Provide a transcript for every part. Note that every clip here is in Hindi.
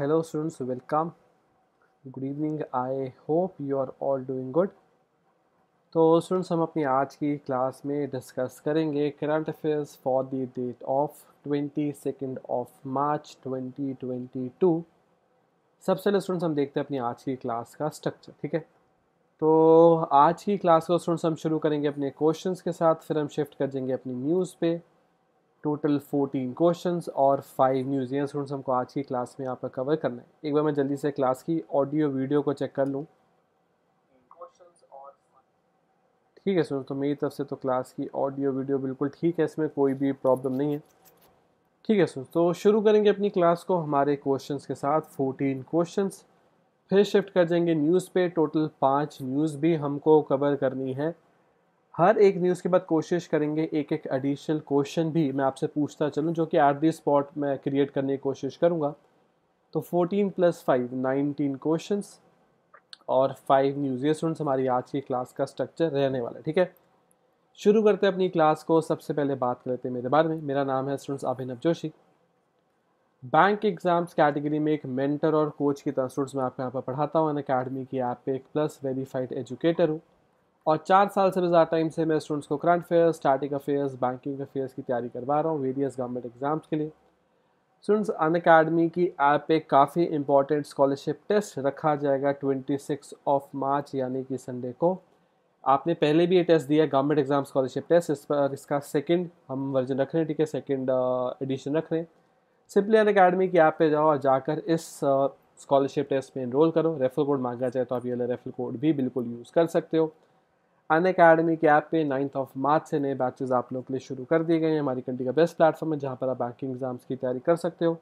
hello students welcome good evening I hope you are all doing good तो स्टूडेंट्स हम अपनी आज की क्लास में डिस्कस करेंगे current affairs for the date of twenty second of March twenty twenty two सबसे पहले स्टूडेंट्स हम देखते हैं अपनी आज की क्लास का स्ट्रक्चर ठीक है तो आज की क्लास को स्टूडेंट्स हम शुरू करेंगे अपने क्वेश्चंस के साथ फिर हम शिफ्ट कर देंगे अपनी न्यूज़ पे टोटल 14 क्वेश्चंस और 5 न्यूज़ ये स्टूडेंट्स हमको आज की क्लास में यहाँ पर कवर करना है एक बार मैं जल्दी से क्लास की ऑडियो वीडियो को चेक कर लूँ ठीक है स्टूडेंट्स तो मेरी तरफ से तो क्लास की ऑडियो वीडियो बिल्कुल ठीक है इसमें कोई भी प्रॉब्लम नहीं है ठीक है स्टूडेंट्स तो शुरू करेंगे अपनी क्लास को हमारे क्वेश्चंस के साथ 14 क्वेश्चंस फिर शिफ्ट कर जाएंगे न्यूज़ पे टोटल पाँच न्यूज़ भी हमको कवर करनी है हर एक न्यूज़ के बाद कोशिश करेंगे एक एक एडिशनल क्वेश्चन भी मैं आपसे पूछता चलूँ जो कि एट दी स्पॉट मैं क्रिएट करने की कोशिश करूँगा तो 14 प्लस फाइव नाइनटीन क्वेश्चन और फाइव न्यूज़ ये स्टूडेंट्स हमारी आज की क्लास का स्ट्रक्चर रहने वाला है ठीक है शुरू करते हैं अपनी क्लास को सबसे पहले बात करते हैं मेरे बारे में मेरा नाम है students Abhinav Joshi bank exams category में एक मेंटर और कोच की तरह स्टूडेंट्स मैं आपको यहाँ पर पढ़ाता हूँ अन अकेडमी की ऐप पे एक प्लस वेरीफाइड एजुकेटर हूँ और चार साल से भी ज़्यादा टाइम से मैं स्टूडेंट्स को current affairs starting affairs banking affairs की तैयारी करवा रहा हूँ वेरियस गवर्नमेंट एग्जाम्स के लिए स्टूडेंट्स अन अकेडमी की ऐप पे काफ़ी इंपॉर्टेंट स्कॉलरशिप टेस्ट रखा जाएगा ट्वेंटी सिक्स ऑफ मार्च यानी कि संडे को आपने पहले भी ये टेस्ट दिया गवर्नमेंट एग्जाम स्कॉलरशिप टेस्ट इस पर इसका सेकेंड हम वर्जन रख रहे हैं ठीक है सेकेंड एडिशन uh, रख रहे हैं सिंपली अन अकेडमी की ऐप पे जाओ और जाकर इस स्कॉलरशिप uh, टेस्ट में इनरोल करो रेफर कोड मांगा जाए तो आप ये रेफर कोड भी बिल्कुल यूज़ कर सकते हो अन अकेडमी के ऐप पे नाइन्थ ऑफ मार्च से नए बैचेज़ आप लोग के लिए शुरू कर दिए गए हैं हमारी कंट्री का बेस्ट प्लेटफॉर्म है जहाँ पर आप बैंकिंग एग्जाम्स की तैयारी कर सकते हो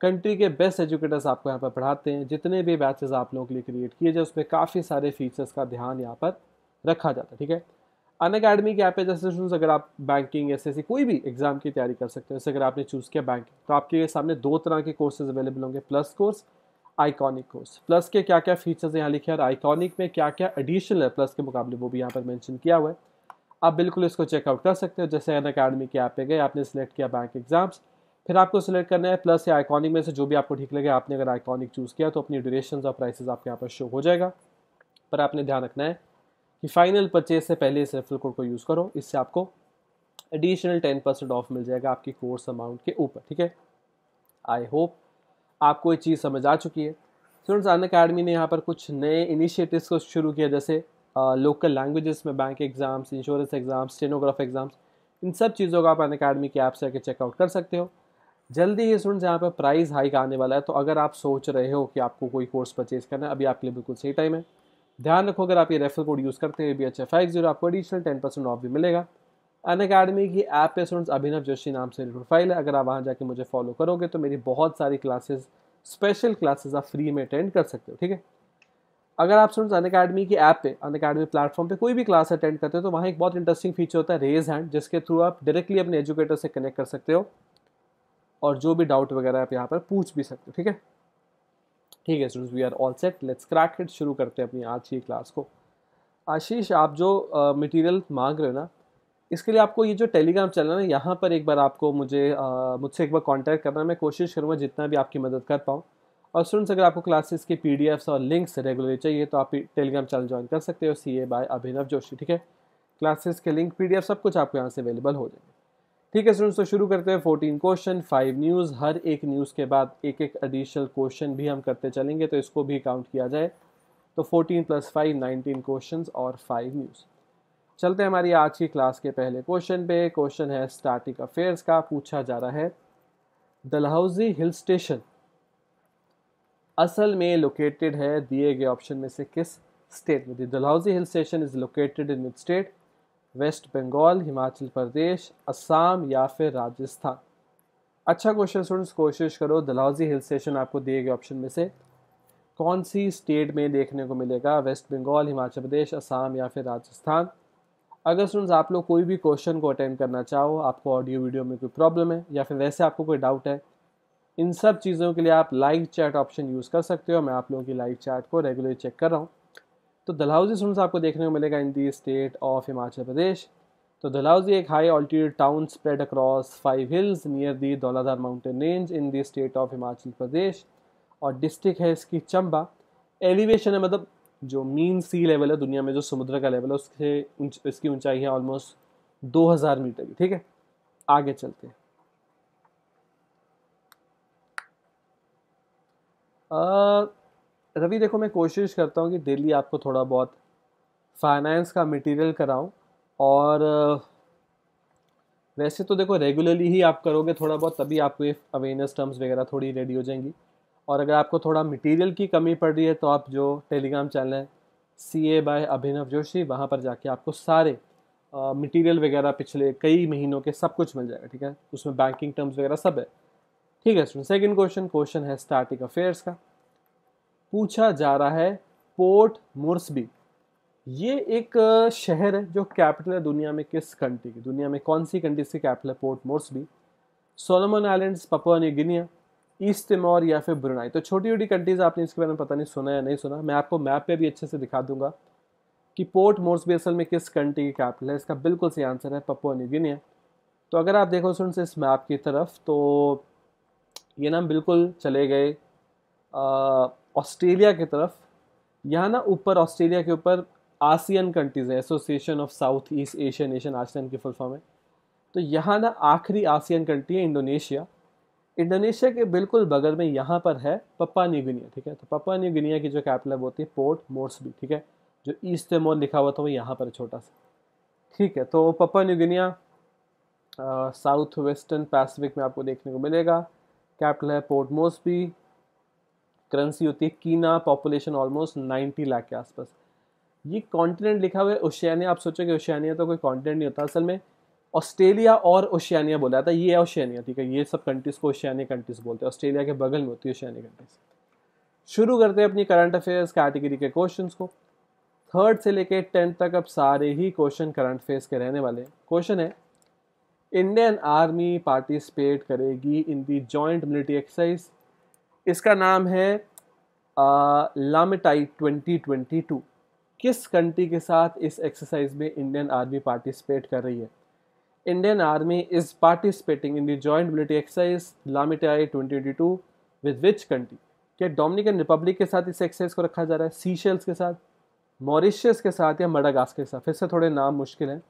कंट्री के बेस्ट एजुकेटर्स आपको यहाँ पर पढ़ाते हैं जितने भी बैचेज़ आप लोगों के लिए क्रिएट किए जाए उसमें काफ़ी सारे फीचर्स का ध्यान यहाँ पर रखा जाता है ठीक है अन अकेडमी के ऐप पर जैसे स्टूडेंट्स अगर आप बैंकिंग एस एस कोई भी एग्ज़ाम की तैयारी कर सकते हो जैसे अगर आपने चूज़ किया बैंकिंग तो आपके सामने दो तरह के कोर्सेज अवेलेबल होंगे plus course iconic course plus के क्या क्या फीचर्स यहाँ लिखे और आइकॉनिक में क्या क्या एडिशनल है प्लस के मुकाबले वो भी यहाँ पर मैंशन किया हुआ है आप बिल्कुल इसको चेकआउट कर सकते हो जैसे अन अकेडमी के ऐप पे गए आपने सेलेक्ट किया बैंक एग्जाम्स फिर आपको सिलेक्ट करना है प्लस या आइकॉनिक में से जो भी आपको ठीक लगे आपने अगर आइकॉनिक चूज़ किया तो अपनी ड्यूरेशन और प्राइसेस आपके यहाँ पर शो हो जाएगा पर आपने ध्यान रखना है कि फाइनल परचेज से पहले इस रेफरल कोड को यूज़ करो इससे आपको एडिशनल टेन परसेंट ऑफ मिल जाएगा आपकी कोर्स अमाउंट के ऊपर ठीक है आई होप आपको ये चीज़ समझ आ चुकी है स्टूडेंट्स अन अकेडमी ने यहाँ पर कुछ नए इनिशिएटिव्स को शुरू किया जैसे लोकल लैंग्वेजेस में bank exams insurance exams stenograph exams इन सब चीज़ों का आप अन अकेडमी के ऐप से आकर चेकआउट कर सकते हो जल्दी ही स्टूडेंट्स यहाँ पर प्राइस हाइक आने वाला है तो अगर आप सोच रहे हो कि आपको कोई कोर्स परचेज करना है अभी आपके लिए बिल्कुल सही टाइम है ध्यान रखो अगर आप ये रेफर कोड यूज़ करते हैं बी एच एफ आपको एडिशनल टेन परसेंट ऑफ भी मिलेगा अन अकेडमी की ऐप पे स्टूडेंट्स अभिनव जोशी नाम से प्रोफाइल है अगर आप वहाँ जाके मुझे फॉलो करोगे तो मेरी बहुत सारी क्लासेस स्पेशल क्लासेस आप फ्री में अटेंड कर सकते हो ठीक है अगर आप स्टूडेंट्स अन अकेडमी की ऐप पे अन अकेडमी प्लेटफॉर्म पे कोई भी क्लास अटेंड करते हो तो वहाँ एक बहुत इंटरेस्टिंग फीचर होता है रेज हैंड जिसके थ्रू आप डायरेक्टली अपने एजुकेटर से कनेक्ट कर सकते हो और जो भी डाउट वगैरह आप यहाँ पर पूछ भी सकते हो ठीक है ठीक है students we are all set let's crack it शुरू करते हैं अपनी आज की क्लास को आशीष आप जो मटेरियल uh, मांग रहे हो ना इसके लिए आपको ये जो टेलीग्राम चैनल है यहाँ पर एक बार आपको मुझे मुझसे एक बार कॉन्टैक्ट करना मैं कोशिश करूँगा जितना भी आपकी मदद कर पाऊँ और स्टूडेंट्स अगर आपको क्लासेस के पी और लिंक्स रेगुलर चाहिए तो आप टेलीग्राम चैनल ज्वाइन कर सकते हो सी ए बाय अभिनव जोशी ठीक है क्लासेस के लिंक पी सब कुछ आपको यहाँ से अवेलेबल हो जाएंगे ठीक है स्टूडेंट्स तो शुरू करते हैं फोर्टीन क्वेश्चन फाइव न्यूज़ हर एक न्यूज़ के बाद एक एक एडिशनल क्वेश्चन भी हम करते चलेंगे तो इसको भी काउंट किया जाए तो fourteen plus five nineteen question और फाइव न्यूज़ चलते हैं हमारी आज की क्लास के पहले क्वेश्चन पे क्वेश्चन है स्टैटिक अफेयर्स का पूछा जा रहा है डलहौजी हिल स्टेशन असल में लोकेटेड है दिए गए ऑप्शन में से किस स्टेट में Dalhousie hill station is located in which state West Bengal Himachal Pradesh Assam या फिर राजस्थान अच्छा क्वेश्चन स्टूडेंट्स कोशिश करो डलहौजी हिल स्टेशन आपको दिए गए ऑप्शन में से कौन सी स्टेट में देखने को मिलेगा वेस्ट बंगाल हिमाचल प्रदेश असम या फिर राजस्थान अगर स्टूडेंट्स आप लोग कोई भी क्वेश्चन को अटेंड करना चाहो आपको ऑडियो वीडियो में कोई प्रॉब्लम है या फिर वैसे आपको कोई डाउट है इन सब चीज़ों के लिए आप लाइव चैट ऑप्शन यूज़ कर सकते हो मैं आप लोगों की लाइव चैट को रेगुलर चेक कर रहा हूँ तो दलहाउजी स्टूडेंट्स आपको देखने को मिलेगा in the state of Himachal Pradesh तो दलहाउजी एक high altitude town spread across five hills near the Dhauladhar mountain range in the state of Himachal Pradesh और डिस्ट्रिक्ट है इसकी चंबा एलिवेशन है मतलब जो मीन सी लेवल है दुनिया में जो समुद्र का लेवल है उससे इसकी ऊंचाई है ऑलमोस्ट 2000 मीटर की ठीक है आगे चलते हैं रवि देखो मैं कोशिश करता हूँ कि डेली आपको थोड़ा बहुत फाइनेंस का मटेरियल कराऊं और वैसे तो देखो रेगुलरली ही आप करोगे थोड़ा बहुत तभी आपको ये अवेयरनेस टर्म्स वगैरह थोड़ी रेडी हो जाएंगी और अगर आपको थोड़ा मटेरियल की कमी पड़ रही है तो आप जो टेलीग्राम चैनल है C A by Abhinav Joshi वहाँ पर जाके आपको सारे मटेरियल वगैरह पिछले कई महीनों के सब कुछ मिल जाएगा ठीक है उसमें बैंकिंग टर्म्स वगैरह सब है ठीक है स्टूडेंट सेकेंड क्वेश्चन क्वेश्चन है स्टार्टिंग अफेयर्स का पूछा जा रहा है पोर्ट मोर्सबी ये एक शहर है जो कैपिटल है दुनिया में किस कंट्री की दुनिया में कौन सी कंट्री की कैपिटल है Port Moresby Solomon Islands Papua New Guinea East Timor या फिर ब्रुनाई तो छोटी छोटी कंट्रीज़ आपने इसके बारे में पता नहीं सुना या नहीं सुना मैं आपको मैप पे भी अच्छे से दिखा दूंगा कि पोर्ट मोर्सबी असल में किस कंट्री की कैपिटल है इसका बिल्कुल सही आंसर है पप्पो न्यूगिनी है तो अगर आप देखो से इस मैप की तरफ तो ये ना बिल्कुल चले गए ऑस्ट्रेलिया की तरफ यहाँ ना ऊपर ऑस्ट्रेलिया के ऊपर आसियन कंट्रीज़ है association of South East Asian nation ASEAN की फुल फॉर्म है तो यहाँ ना आखिरी आसियन कंट्री है इंडोनेशिया इंडोनेशिया के बिल्कुल बगल में यहाँ पर है पप्पा न्यू गिनिया ठीक है तो पप्पा न्यू गिनिया की जो कैपिटल है वो होती है पोर्ट मोर्सबी ठीक है जो ईस्ट तेमोर लिखा हुआ था वो यहाँ पर छोटा सा ठीक है तो Papua New Guinea South Western Pacific में आपको देखने को मिलेगा कैपिटल है पोर्ट मोर्सबी करेंसी होती है कीना पॉपुलेशन ऑलमोस्ट नाइन्टी लाख के आसपास ये कॉन्टिनेंट लिखा हुआ है ओशियानिया आप सोचोगे ओशियानिया तो कोई कॉन्टिनेंट नहीं होता असल में ऑस्ट्रेलिया और ओशियानिया बोला जाता है ये ओशियानिया ठीक है ये सब कंट्रीज़ को ओशियानिया कंट्रीज़ बोलते हैं ऑस्ट्रेलिया के बगल में होती है ओशियानिया कंट्रीज शुरू करते हैं अपनी करंट अफेयर्स कैटेगरी के क्वेश्चन को थर्ड से लेकर टेंथ तक अब सारे ही क्वेश्चन करंट अफेयर्स के रहने वाले हैं क्वेश्चन है इंडियन आर्मी पार्टिसिपेट करेगी in the joint military exercise इसका नाम है ट्वेंटी ट्वेंटी टू किस कंट्री के साथ इस एक्सरसाइज में इंडियन आर्मी पार्टिसिपेट कर रही है Indian Army is participating in the joint military exercise Lamitai 2022 with which country? क्या डोमिनिकन रिपब्लिक के साथ इस एक्सरसाइज को रखा जा रहा है सीशेल्स के साथ मॉरिशियस के साथ या मडागास्कर के साथ फिर से थोड़े नाम मुश्किल हैं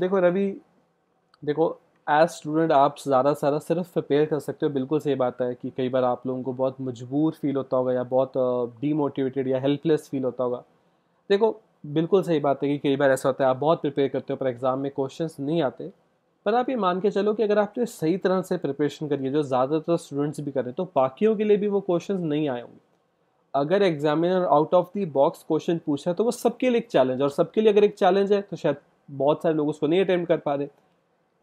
देखो रवि देखो एज स्टूडेंट आप ज़्यादा से ज़्यादा सिर्फ प्रिपेयर कर सकते हो बिल्कुल सही बात है कि कई बार आप लोगों को बहुत मजबूर फील होता होगा या बहुत डीमोटिवेटेड या हेल्पलेस फील होता होगा देखो बिल्कुल सही बात है कि कई बार ऐसा होता है आप बहुत प्रिपेयर करते हो पर एग्ज़ाम में क्वेश्चंस नहीं आते पर आप ये मान के चलो कि अगर आपने सही तरह से प्रिपरेशन करिए जो ज़्यादातर स्टूडेंट्स भी करें तो बाकियों के लिए भी वो क्वेश्चन नहीं आए होंगे अगर examiner out of the box question पूछा तो वो सबके लिए एक चैलेंज और सबके लिए अगर एक चैलेंज है तो शायद बहुत सारे लोग उसको नहीं अटैम्प्ट कर पा रहे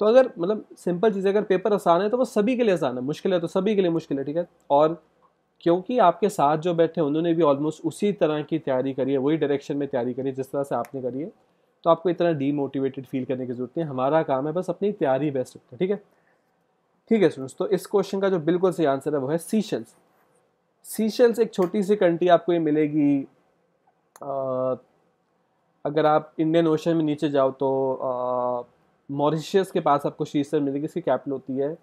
तो अगर मतलब सिंपल चीज़ अगर पेपर आसान है तो वो सभी के लिए आसान है मुश्किल है तो सभी के लिए मुश्किल है ठीक है और क्योंकि आपके साथ जो बैठे हैं उन्होंने भी ऑलमोस्ट उसी तरह की तैयारी करी है वही डायरेक्शन में तैयारी करी है जिस तरह से आपने करी है तो आपको इतना डीमोटिवेटेड फील करने की जरूरत नहीं हमारा काम है बस अपनी तैयारी बेस्ट रखना ठीक है ठीक है स्टूडेंट्स तो इस क्वेश्चन का जो बिल्कुल सही आंसर है वो है सीशल्स सीशल्स एक छोटी सी कंट्री आपको ये मिलेगी आ, अगर आप इंडियन ओशन में नीचे जाओ तो आ, मॉरिशियस के पास आपको शीशर मिलेगी इसकी कैपिटल होती है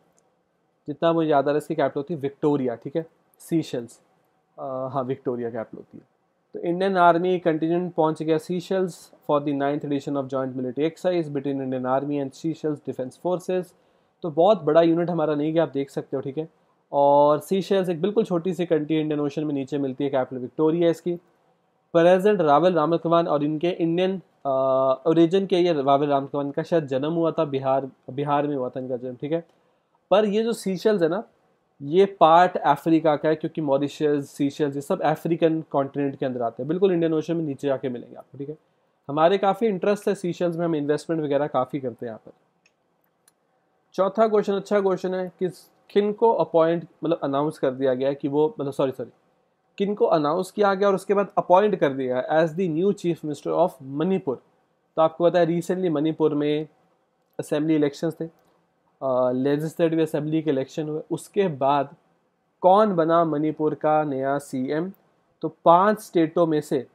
जितना मुझे याद आ रहा है इसकी कैपिटल होती है विक्टोरिया ठीक है सीशल्स हाँ विक्टोरिया कैपिटल होती है तो इंडियन आर्मी कंटिजेंट पहुंच गया Seychelles for the ninth edition of joint military exercise between Indian army and Seychelles defence forces तो बहुत बड़ा यूनिट हमारा नहीं गया आप देख सकते हो ठीक है और सीशल्स एक बिल्कुल छोटी सी कंट्री इंडियन ओशन में नीचे मिलती है कैपिटल विक्टोरिया इसकी प्रेजेंट रावल रामकवान और इनके इंडियन ओरिजिन के ये रावल रामकवान का शायद जन्म हुआ था बिहार बिहार में हुआ था इनका जन्म ठीक है पर ये जो सीशल्स है ना ये पार्ट अफ्रीका का है क्योंकि मॉरिशस सीशल्स ये सब अफ्रीकन कॉन्टिनेंट के अंदर आते हैं बिल्कुल इंडियन ओशन में नीचे जाके मिलेंगे आपको ठीक है हमारे काफ़ी इंटरेस्ट है सीशल्स में हम इन्वेस्टमेंट वगैरह काफ़ी करते हैं यहाँ पर चौथा क्वेश्चन अच्छा क्वेश्चन है कि किन को अपॉइंट मतलब अनाउंस कर दिया गया है कि वो मतलब सॉरी सॉरी किन को अनाउंस किया गया और उसके बाद अपॉइंट कर दिया गया as the new chief minister of Manipur तो आपको पता है रिसेंटली मणिपुर में असेंबली इलेक्शंस थे लेजिस्लेटिव असेंबली के इलेक्शन हुए उसके बाद कौन बना मणिपुर का नया सीएम तो पांच स्टेटों में से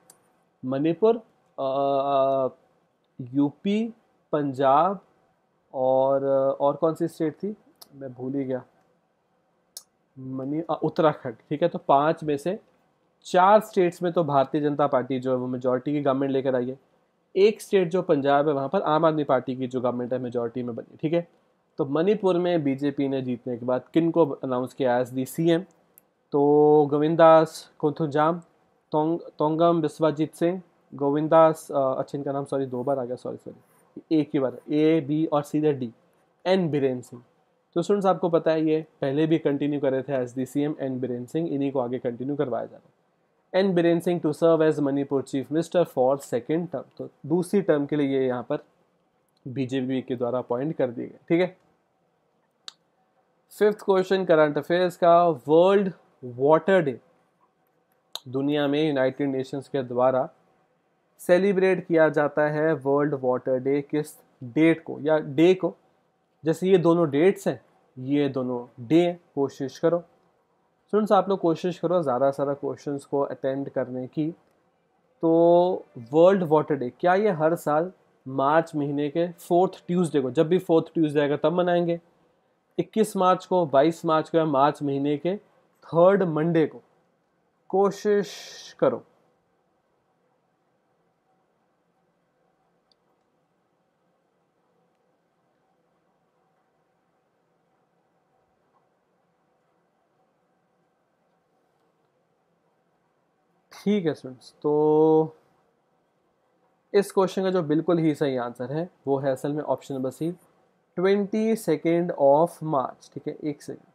मणिपुर यूपी पंजाब और और कौन सी स्टेट थी मैं भूल ही गया मनी उत्तराखंड ठीक है तो पांच में से चार स्टेट्स में तो भारतीय जनता पार्टी जो है वो मेजोरिटी की गवर्नमेंट लेकर आई है एक स्टेट जो पंजाब है वहाँ पर आम आदमी पार्टी की जो गवर्नमेंट है मेजोरिटी में बनी ठीक है तो मणिपुर में बीजेपी ने जीतने के बाद किन को अनाउंस किया एज दी सी एम तो गोविंदास कोथुजाम तोंग तोंगम बिस्वाजीत सिंह गोविंदास अच्छा इनका नाम सॉरी दो बार आ गया सॉरी सॉरी एक ही बार ए बी और सीधे डी एन बीरेन सिंह तो स्टूडेंट्स आपको पता है ये पहले भी कंटिन्यू कर रहे थे as the C M N Biren Singh इन्हीं को आगे कंटिन्यू करवाया जा रहा है N Biren Singh to serve as Manipur chief minister for second term तो दूसरी टर्म के लिए ये यहाँ पर बीजेपी के द्वारा अपॉइंट कर दिए गए ठीक है फिफ्थ क्वेश्चन करंट अफेयर्स का वर्ल्ड वाटर डे दुनिया में यूनाइटेड नेशंस के द्वारा सेलिब्रेट किया जाता है वर्ल्ड वाटर डे किस डेट को या डे को जैसे ये दोनों डेट्स हैं ये दोनों डे कोशिश करो स्टूडेंट्स आप लोग कोशिश करो ज़्यादा सारा क्वेश्चन को अटेंड करने की तो वर्ल्ड वाटर डे क्या ये हर साल मार्च महीने के फोर्थ ट्यूसडे को जब भी फोर्थ ट्यूसडे आएगा तब मनाएंगे 21 मार्च को 22 मार्च को या मार्च महीने के थर्ड मंडे को कोशिश करो ठीक है स्टूडेंट्स तो इस क्वेश्चन का जो बिल्कुल ही सही आंसर है वो है असल में option number C twenty second of March ठीक है एक सेकेंड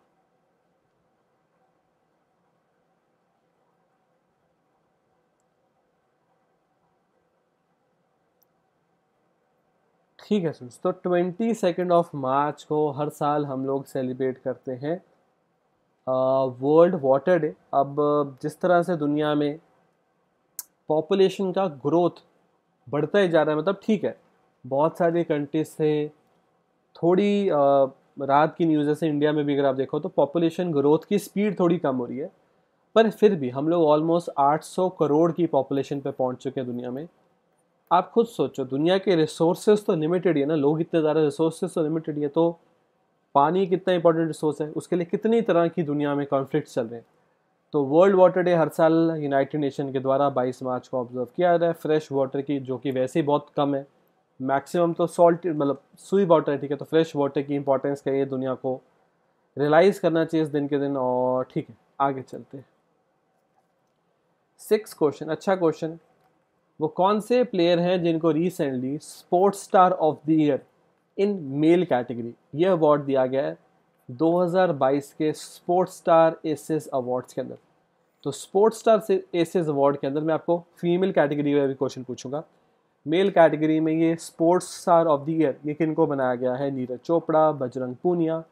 ठीक है स्टूडेंट्स तो ट्वेंटी सेकेंड ऑफ मार्च को हर साल हम लोग सेलिब्रेट करते हैं वर्ल्ड वाटर डे अब जिस तरह से दुनिया में पॉपुलेशन का ग्रोथ बढ़ता ही जा रहा है मतलब ठीक है बहुत सारे कंट्रीज थे थोड़ी रात की न्यूज़ से इंडिया में भी अगर आप देखो तो पॉपुलेशन ग्रोथ की स्पीड थोड़ी कम हो रही है पर फिर भी हम लोग ऑलमोस्ट 800 करोड़ की पॉपुलेशन पे पहुंच चुके हैं दुनिया में आप खुद सोचो दुनिया के रिसोर्सेज तो लिमिटेड है ना लोग इतने ज़्यादा रिसोर्सेज तो लिमिटेड है तो पानी कितना इंपॉर्टेंट रिसोर्स है उसके लिए कितनी तरह की दुनिया में कॉन्फ्लिक्ट चल रहे हैं तो वर्ल्ड वाटर डे हर साल यूनाइटेड नेशन के द्वारा 22 मार्च को ऑब्जर्व किया जा रहा है फ्रेश वाटर की जो कि वैसे ही बहुत कम है मैक्सिमम तो सॉल्ट मतलब सुई वाटर है ठीक है तो फ्रेश वाटर की इंपॉर्टेंस का ये दुनिया को रियलाइज़ करना चाहिए इस दिन के दिन और ठीक है आगे चलते हैं सिक्स क्वेश्चन अच्छा क्वेश्चन वो कौन से प्लेयर हैं जिनको recently sports star of the year in male category ये अवार्ड दिया गया है 2022 के स्पोर्ट्स स्टार एसेस अवार्ड्स के अंदर तो स्पोर्ट्स स्टार से एसेस अवार्ड के अंदर मैं आपको फीमेल कैटेगरी में भी क्वेश्चन पूछूंगा मेल कैटेगरी में ये sports star of the year ये किनको बनाया गया है नीरज चोपड़ा बजरंग पूनिया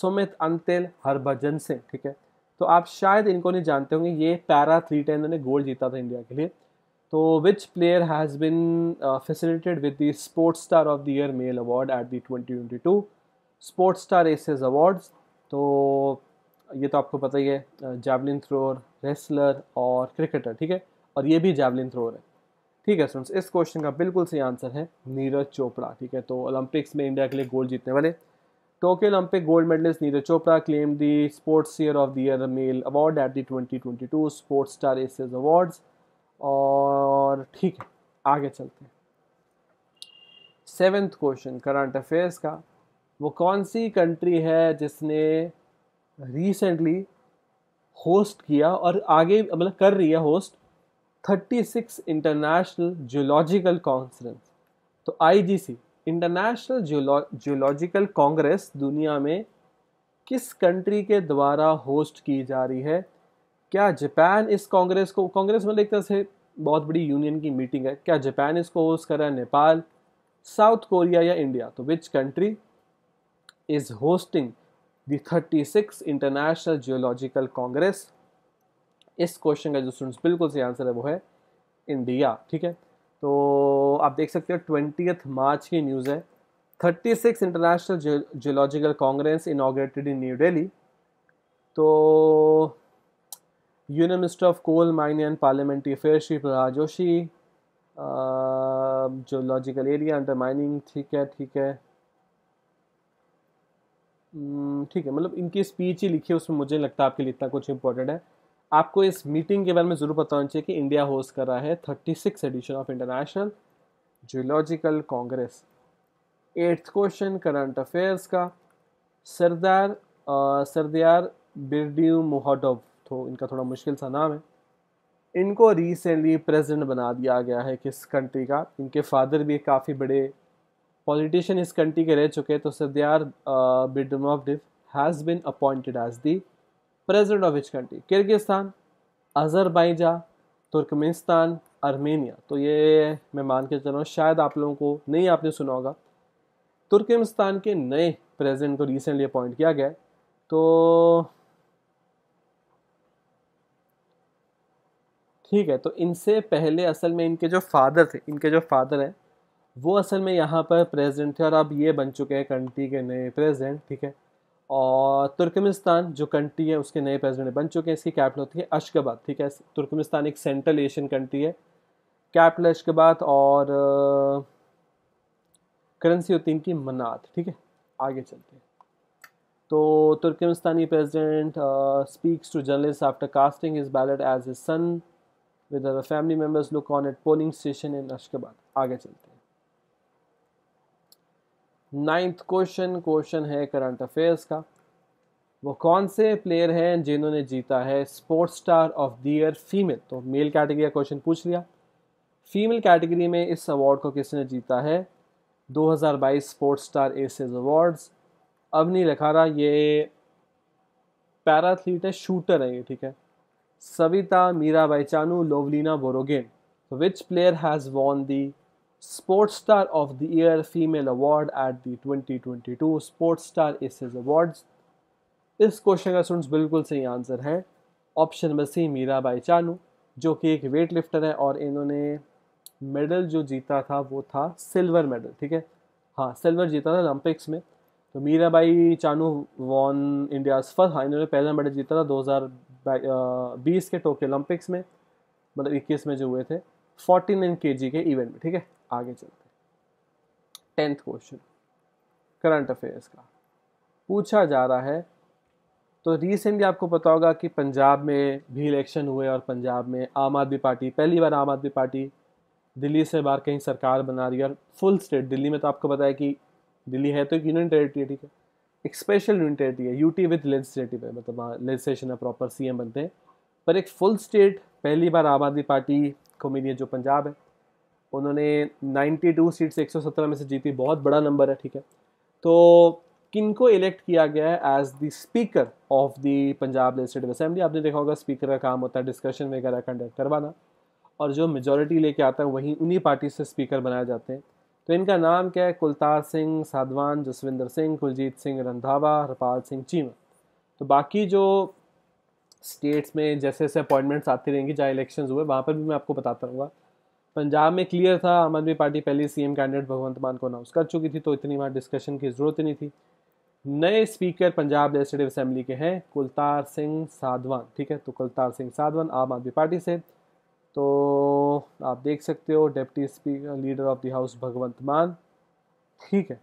सुमित अंतेल हरभजन सिंह ठीक है तो आप शायद इनको नहीं जानते होंगे ये पैरा थ्री टाइम इन्होंने गोल्ड जीता था इंडिया के लिए तो which player has been facilitated with the sports star of the year male award at the twenty twenty two sports star races awards तो ये तो आपको पता ही है जैवलिन थ्रोअर रेसलर और क्रिकेटर ठीक है और ये भी जैवलिन थ्रोअर है ठीक है फ्रेंड्स इस क्वेश्चन का बिल्कुल सही आंसर है नीरज चोपड़ा ठीक है तो ओलंपिक्स में इंडिया के लिए गोल्ड जीतने वाले Tokyo Olympic gold medallist Neeraj Chopra claim the sports year of the year male award at the twenty twenty two sports star Aces awards और ठीक है आगे चलते हैं सेवेंथ क्वेश्चन करंट अफेयर्स का वो कौन सी कंट्री है जिसने रिसेंटली होस्ट किया और आगे मतलब कर रही है होस्ट 36 इंटरनेशनल जियोलॉजिकल कॉन्फ्रेंस तो आईजीसी इंटरनेशनल जियोलॉजिकल कांग्रेस दुनिया में किस कंट्री के द्वारा होस्ट की जा रही है क्या जापान इस कांग्रेस को कांग्रेस मतलब एक तरह से बहुत बड़ी यूनियन की मीटिंग है क्या जापान इसको होस्ट कर रहा है नेपाल साउथ कोरिया या इंडिया तो which country is hosting the 36th International Geological Congress. इस क्वेश्चन का जो स्टूडेंट्स बिल्कुल सही आंसर है वो है इंडिया ठीक है तो आप देख सकते हो ट्वेंटी मार्च की न्यूज़ है thirty six international geological congress inaugurated in New Delhi तो union minister of coal mine and parliamentary affair Shri Pralhad Joshi geological area under mining ठीक है ठीक है हम्म, ठीक है मतलब इनकी स्पीच ही लिखी है उसमें मुझे लगता है आपके लिए इतना कुछ इंपॉर्टेंट है आपको इस मीटिंग के बारे में ज़रूर पता होना चाहिए कि इंडिया होस्ट कर रहा है thirty six edition of international zoological congress eighth question current affairs का सरदार सरदार बिरड्यू मोहटोव तो इनका थोड़ा मुश्किल सा नाम है इनको रिसेंटली प्रेसिडेंट बना दिया गया है किस कंट्री का इनके फादर भी काफ़ी बड़े पॉलिटिशियन इस कंट्री के रह चुके तो सदियार बिडमोव has been appointed as the president of each country Kyrgyzstan Azerbaijan Turkmenistan Armenia तो ये मैं मान के चल रहा हूँ शायद आप लोगों को नहीं आपने सुना होगा तुर्कमेनिस्तान के नए प्रेजिडेंट को रिसेंटली अपॉइंट किया गया तो ठीक है तो इनसे पहले असल में इनके जो फादर थे इनके जो फादर हैं वो असल में यहाँ पर प्रेजेंट थे और अब ये बन चुके हैं कंट्री के नए प्रेजिडेंट ठीक है और तुर्कमिस्तान जो कंट्री है उसके नए प्रेजिडेंट बन चुके हैं इसकी कैपिटल होती है अशकबाद ठीक है तुर्कमिस्तान एक सेंट्रल एशियन कंट्री है कैपिटल अशकबाद और करेंसी होती है इनकी मनात ठीक है आगे चलते हैं तो Turkmenistani president speaks to journalist after casting his ballot as a son with family members look on at polling station in Ashgabat आगे चलते हैं नाइन्थ क्वेश्चन क्वेश्चन है करंट अफेयर्स का वो कौन से प्लेयर हैं जिन्होंने जीता है sports star of the year female तो मेल कैटेगरी का क्वेश्चन पूछ लिया फीमेल कैटेगरी में इस अवार्ड को किसने जीता है 2022 sports star Aces awards Avani Lekhara ये पैराथलीट है शूटर है ये ठीक है Savita Mira Chanu Lovlina Borgohain which player has won the Sports Star of the Year Female Award at the 2022 Sports Star Aces Awards. इस क्वेश्चन का स्टूडेंट्स बिल्कुल सही आंसर है option number C Mirabai Chanu जो कि एक वेट लिफ्टर है और इन्होंने मेडल जो जीता था वो था सिल्वर मेडल ठीक है हाँ सिल्वर जीता था ओलंपिक्स में तो Mirabai Chanu won India first हाँ इन्होंने पहला मेडल जीता था 2020 के टोक्यो ओलंपिक्स में मतलब इक्कीस में जो हुए थे 49 केजी के इवेंट में ठीक है आगे चलते टेंथ क्वेश्चन करंट अफेयर्स का पूछा जा रहा है तो रिसेंटली आपको पता होगा कि पंजाब में भी इलेक्शन हुए और पंजाब में आम आदमी पार्टी पहली बार आम आदमी पार्टी दिल्ली से बाहर कहीं सरकार बना रही है और फुल स्टेट दिल्ली में तो आपको पता है कि दिल्ली है तो एक यूनियन टेरेटरी है ठीक है एक स्पेशल यूनियन टेरेटरी है यूटी विद लेजिस्लेटिव है मतलब वहाँ लेजिस्लेशन है प्रॉपर सी बनते हैं पर एक फुल स्टेट पहली बार आम आदमी पार्टी को मिली है जो पंजाब है उन्होंने 92 सीट्स 117 में से जीती बहुत बड़ा नंबर है ठीक है तो किनको इलेक्ट किया गया है as the speaker of the Punjab legislative assembly आपने देखा होगा स्पीकर का काम होता है डिस्कशन वगैरह कंडक्ट करवाना और जो मेजोरिटी लेके आता है वहीं उन्हीं पार्टी से स्पीकर बनाए जाते हैं तो इनका नाम क्या है कुलतार सिंह साधवान जसविंदर सिंह कुलजीत सिंह रंधावा हरपाल सिंह चीमा तो बाकी जो स्टेट्स में जैसे जैसे अपॉइंटमेंट्स आती रहेंगी जहाँ इलेक्शंस हुए वहाँ पर भी मैं आपको बताता रहूँगा पंजाब में क्लियर था आम आदमी पार्टी पहले सीएम कैंडिडेट भगवंत मान को अनाउंस कर चुकी थी तो इतनी बार डिस्कशन की ज़रूरत नहीं थी नए स्पीकर पंजाब लेजिस्लेटिव असेंबली के हैं कुलतार सिंह साधवान ठीक है तो कुलतार सिंह साधवान आम आदमी पार्टी से तो आप देख सकते हो deputy speaker leader of the house Bhagwant Mann ठीक है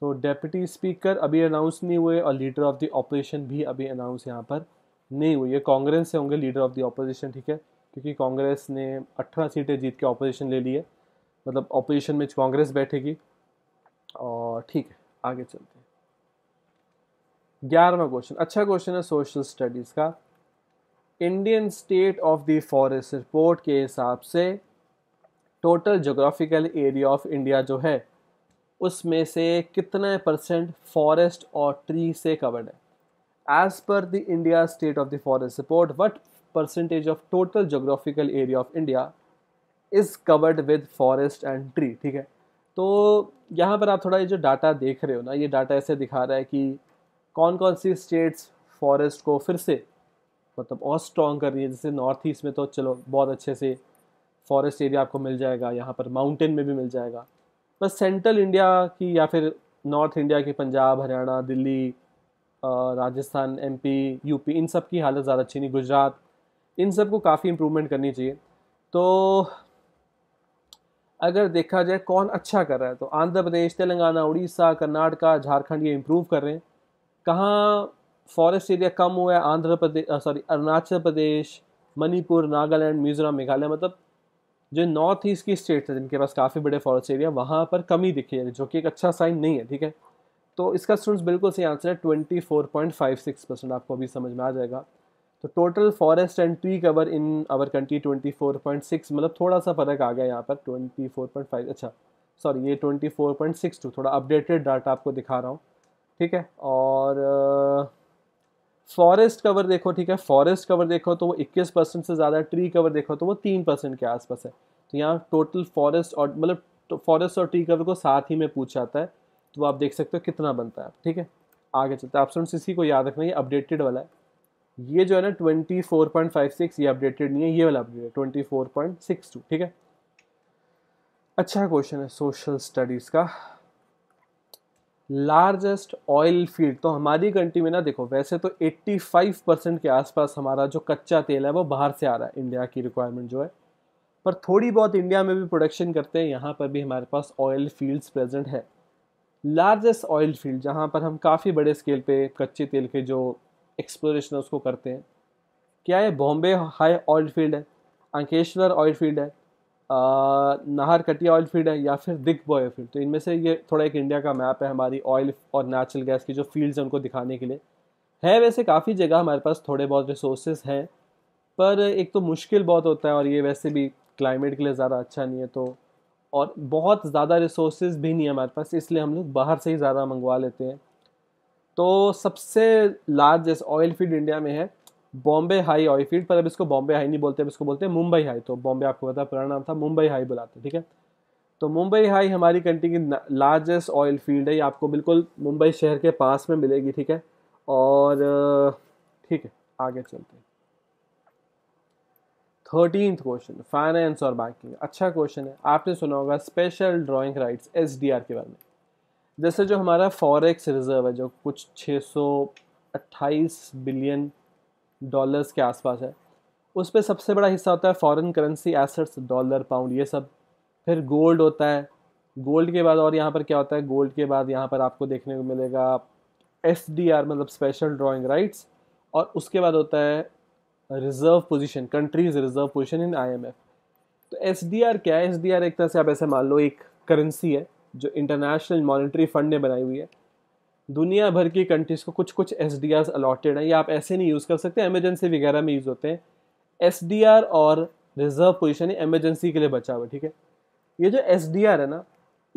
तो डेप्टी स्पीकर अभी अनाउंस नहीं हुए और लीडर ऑफ द ऑपोजिशन भी अभी अनाउंस यहाँ पर नहीं हुई ये कांग्रेस से होंगे लीडर ऑफ द ऑपोजिशन ठीक है क्योंकि कांग्रेस ने 18 सीटें जीत के ऑपोजिशन ले ली है मतलब ऑपोजिशन में कांग्रेस बैठेगी और ठीक है आगे चलते हैं ग्यारहवा क्वेश्चन अच्छा क्वेश्चन है सोशल स्टडीज़ का Indian state of the forest report के हिसाब से total geographical area of India जो है उसमें से कितने परसेंट फॉरेस्ट और ट्री से कवर्ड है as per the India state of the forest report what percentage of total geographical area of India is covered with forest and tree ठीक है तो यहाँ पर आप थोड़ा ये जो डाटा देख रहे हो ना ये डाटा ऐसे दिखा रहा है कि कौन कौन सी स्टेट्स फॉरेस्ट को फिर से मतलब और स्ट्रॉन्ग कर रही है जैसे नॉर्थ ईस्ट में तो चलो बहुत अच्छे से फॉरेस्ट एरिया आपको मिल जाएगा यहाँ पर माउंटेन में भी मिल जाएगा बस सेंट्रल इंडिया की या फिर नॉर्थ इंडिया की पंजाब हरियाणा दिल्ली राजस्थान एमपी यूपी इन सब की हालत ज़्यादा अच्छी नहीं गुजरात इन सब को काफ़ी इम्प्रूवमेंट करनी चाहिए तो अगर देखा जाए कौन अच्छा कर रहा है तो आंध्र प्रदेश तेलंगाना उड़ीसा कर्नाटका झारखंड ये इम्प्रूव कर रहे हैं कहाँ फॉरेस्ट एरिया कम हुआ है आंध्र प्रदेश सॉरी अरुणाचल प्रदेश मणिपुर नागालैंड मिजोरम मेघालय मतलब जो नॉर्थ ईस्ट की स्टेट्स हैं जिनके पास काफ़ी बड़े फॉरेस्ट एरिया वहाँ पर कमी दिखी है जो कि एक अच्छा साइन नहीं है ठीक है तो इसका स्टूडेंट्स बिल्कुल सही आंसर है twenty four point five six percent आपको अभी समझ में आ जाएगा तो total forest and tree cover in our country 24.6 मतलब थोड़ा सा फर्क आ गया यहाँ पर 24.5 अच्छा सॉरी ये 24.62 थोड़ा अपडेटेड डाटा आपको दिखा रहा हूँ ठीक है और फॉरेस्ट uh, कवर देखो ठीक है फॉरेस्ट कवर देखो तो वो 21 परसेंट से ज़्यादा ट्री कवर देखो तो वो 3 परसेंट के आसपास है तो यहाँ टोटल फॉरेस्ट और मतलब फॉरेस्ट और ट्री कवर को साथ ही में पूछ जाता है तो आप देख सकते हो कितना बनता है ठीक है आगे चलते हैं आप सुन इसी को याद रखना ये अपडेटेड वाला है ये जो है ना 24.56 ये अपडेटेड नहीं है ये वाला अपडेट है ट्वेंटी ठीक है अच्छा क्वेश्चन है सोशल स्टडीज़ का लार्जेस्ट ऑयल फील्ड तो हमारी कंट्री में ना देखो वैसे तो 85 परसेंट के आसपास हमारा जो कच्चा तेल है वो बाहर से आ रहा है इंडिया की रिक्वायरमेंट जो है पर थोड़ी बहुत इंडिया में भी प्रोडक्शन करते हैं यहाँ पर भी हमारे पास ऑयल फील्ड्स प्रेजेंट है लार्जेस्ट ऑयल फील्ड जहाँ पर हम काफ़ी बड़े स्केल पे कच्चे तेल के जो एक्सप्लोरेशन उसको करते हैं क्या ये बॉम्बे हाई ऑयल फील्ड है अंकेश्वर ऑयल फील्ड है कटिया ऑयल फील्ड है या फिर दिग बॉय फील्ड तो इनमें से ये थोड़ा एक इंडिया का मैप है हमारी ऑयल और नेचुरल गैस की जो फील्ड्स हैं उनको दिखाने के लिए है वैसे काफ़ी जगह हमारे पास थोड़े बहुत रिसोर्सेज हैं पर एक तो मुश्किल बहुत होता है और ये वैसे भी क्लाइमेट के लिए ज़्यादा अच्छा नहीं है तो और बहुत ज़्यादा रिसोर्सेज भी नहीं है हमारे पास इसलिए हम लोग बाहर से ही ज़्यादा मंगवा लेते हैं तो सबसे लार्जेस्ट ऑयल फील्ड इंडिया में है बॉम्बे हाई ऑयल फील्ड पर अब इसको बॉम्बे हाई नहीं बोलते अब इसको बोलते हैं मुंबई हाई तो बॉम्बे आपको पता पुराना नाम था मुंबई हाई बुलाते ठीक है तो मुंबई हाई हमारी कंट्री की लार्जेस्ट ऑयल फील्ड है ये आपको बिल्कुल मुंबई शहर के पास में मिलेगी ठीक है और ठीक है आगे चलते हैं थर्टीन क्वेश्चन फाइनेंस और बैंकिंग अच्छा क्वेश्चन है आपने सुना होगा स्पेशल ड्राइंग राइट्स एस के बारे में जैसे जो हमारा फॉरेक्स रिज़र्व है जो कुछ 628 बिलियन डॉलर्स के आसपास है उस पर सबसे बड़ा हिस्सा होता है foreign currency assets dollar pound ये सब फिर गोल्ड होता है गोल्ड के बाद और यहाँ पर क्या होता है गोल्ड के बाद यहाँ पर आपको देखने को मिलेगा एस मतलब स्पेशल ड्राइंग राइट्स और उसके बाद होता है reserve position countries reserve position in I तो एस क्या है एस एक तरह से आप ऐसे मान लो एक करेंसी है जो इंटरनेशनल मॉनिटरी फंड ने बनाई हुई है दुनिया भर की कंट्रीज़ को कुछ कुछ एस डी आर अलॉटेड हैं ये आप ऐसे नहीं यूज़ कर सकते एमरजेंसी वगैरह में यूज़ होते हैं एस डी आर और रिजर्व पोजिशन एमरजेंसी के लिए बचा हुआ ठीक है ये जो एस डी आर है ना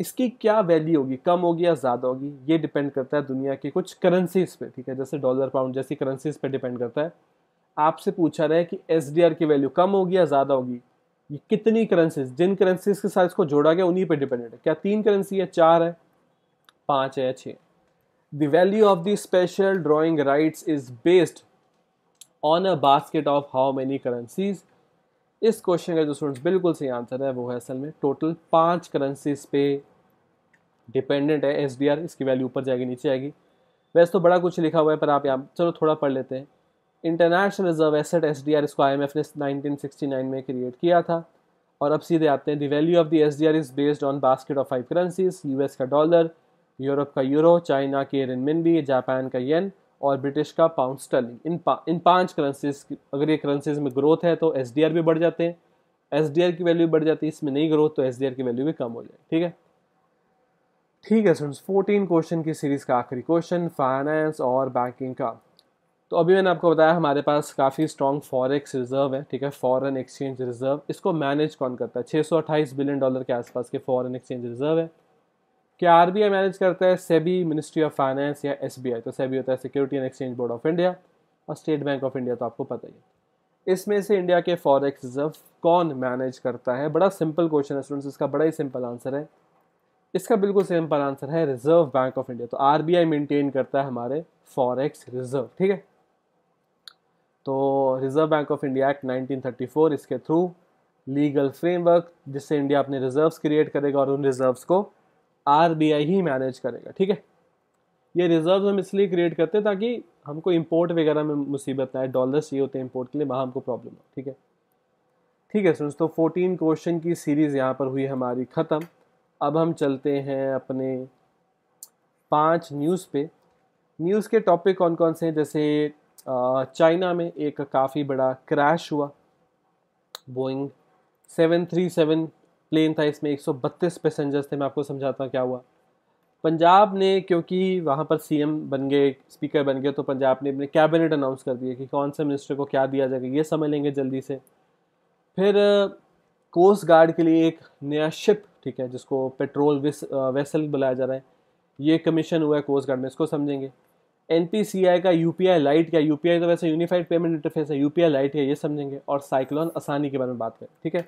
इसकी क्या वैल्यू होगी कम होगी या ज़्यादा होगी ये डिपेंड करता है दुनिया की कुछ करेंसीज पे ठीक है जैसे डॉलर पाउंड जैसी करेंसीज पे डिपेंड करता है आपसे पूछा रहा है कि एस डी आर की वैल्यू कम होगी या ज़्यादा होगी ये कितनी करेंसीज जिन करेंसीज के साथ इसको जोड़ा गया उन्हीं पे डिपेंडेंट है क्या तीन करेंसी है चार है पांच है छः the value of the special drawing rights is based on a basket of how many currencies इस क्वेश्चन का जो स्टूडेंट्स बिल्कुल सही आंसर है वो है असल में टोटल पांच करेंसीज पे डिपेंडेंट है एस इसकी वैल्यू ऊपर जाएगी नीचे आएगी वैसे तो बड़ा कुछ लिखा हुआ है पर आप यहाँ चलो थोड़ा पढ़ लेते हैं international reserve asset S D R इसको आई एम एफ ने नाइनटीन सिक्सटी नाइन में क्रिएट किया था और अब सीधे आते हैं the value of the S D R is based on basket of five currencies U S का डॉलर यूरोप का यूरो चाइना के भी जापान का येन और ब्रिटिश का पाउंड स्टर्लिंग इन पा, इन पाँच करेंसीज अगर ये करेंसीज में ग्रोथ है तो एस डी आर भी बढ़ जाते हैं एस डी आर की वैल्यू बढ़ जाती है इसमें नहीं ग्रोथ तो एस डी आर की वैल्यू भी कम हो जाए ठीक है ठीक है फोर्टीन क्वेश्चन की सीरीज का आखिरी क्वेश्चन फाइनेंस और बैंकिंग का तो अभी मैंने आपको बताया हमारे पास काफ़ी स्ट्रॉन्ग फॉरेक्स रिजर्व है ठीक है फॉरेन एक्सचेंज रिजर्व इसको मैनेज कौन करता है छः बिलियन डॉलर के आसपास के फॉरेन एक्सचेंज रिजर्व है क्या आर मैनेज करता है सेबी मिनिस्ट्री ऑफ फाइनेंस या एस तो सेबी होता है security and exchange board of India और स्टेट बैंक ऑफ इंडिया तो आपको पता ही है इसमें से इंडिया के फॉरेक्स रिजर्व कौन मैनेज करता है बड़ा सिंपल क्वेश्चन है स्टूडेंट्स इसका बड़ा ही सिंपल आंसर है इसका बिल्कुल सिंपल आंसर है रिजर्व बैंक ऑफ इंडिया तो आर बी करता है हमारे फॉरेक्स रिजर्व ठीक है तो reserve bank of India act 1934 इसके थ्रू लीगल फ्रेमवर्क जिससे इंडिया अपने रिजर्व्स क्रिएट करेगा और उन रिजर्व्स को आर ही मैनेज करेगा ठीक है ये रिजर्व हम इसलिए क्रिएट करते हैं ताकि हमको इम्पोर्ट वगैरह में मुसीबत ना आए डॉलर चाहिए होते हैं इम्पोर्ट के लिए वहाँ हमको प्रॉब्लम हो ठीक है ठीक है सुन तो फोर्टीन क्वेश्चन की सीरीज़ यहाँ पर हुई हमारी ख़त्म अब हम चलते हैं अपने पाँच न्यूज़ पे न्यूज़ के टॉपिक कौन कौन से हैं जैसे चाइना में एक काफ़ी बड़ा क्रैश हुआ बोइंग 737 प्लेन था इसमें 132 पैसेंजर्स थे मैं आपको समझाता हूँ क्या हुआ पंजाब ने क्योंकि वहाँ पर सीएम बन गए स्पीकर बन गए तो पंजाब ने अपने कैबिनेट अनाउंस कर दिया कि कौन से मिनिस्टर को क्या दिया जाएगा ये समझ लेंगे जल्दी से फिर कोस्ट गार्ड के लिए एक नया शिप ठीक है जिसको पेट्रोल वेसल uh, बुलाया जा रहा है ये कमीशन हुआ है कोस्ट गार्ड में इसको समझेंगे एन का यू पी आई लाइट क्या यू तो वैसे यूनिफाइड पेमेंट इंटरफेस है यू पी आई लाइट है ये समझेंगे और साइक्लोन आसानी के बारे में बात करें ठीक है